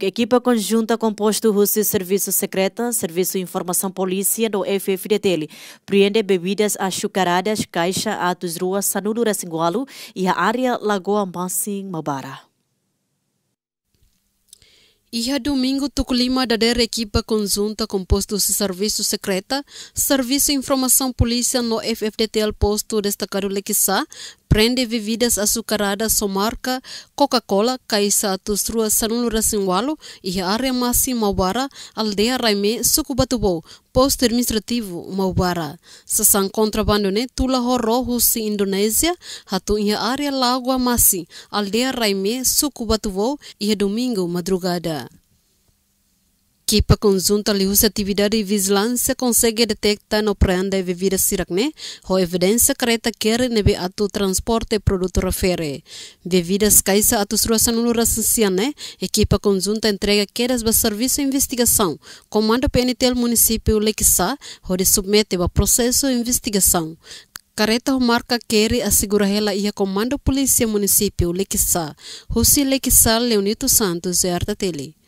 Equipa conjunta composto Rússia Serviço Secreto, Serviço Informação Polícia do FFDTL prende bebidas açucaradas, caixa, atos rua Sanudura Singualo e a área Lagoa Mansing Mabara. Ia domingo, Tuculima da DER equipa conjunta composto de Serviço Secreta, Serviço Informação Polícia no FFDTL posto destacado Lequissá, prende bebidas açucaradas marca Coca-Cola, Caixa tustrua sanulura sinwalo e área massi maubara, aldeia raime sucubatubo, posto administrativo maubara. Se contrabando ne tula horro husi Indonésia, hatu em área Lagoa massi, aldeia raime sucubatubo e domingo madrugada equipa conjunta de atividade e vigilância consegue detectar no prenda e vivida siracne, com evidência careta quer neve atu transporte e produto refere. Bebidas caixa atu situação no racinciane, né? equipa conjunta entrega queiras para serviço de investigação, comando PNTL município Lequissá, onde submete para processo de investigação. Careta marca Kerry assegura ela a comando polícia município Lequissá. Rússia Lequissá, Leonito Santos e Arta Tele.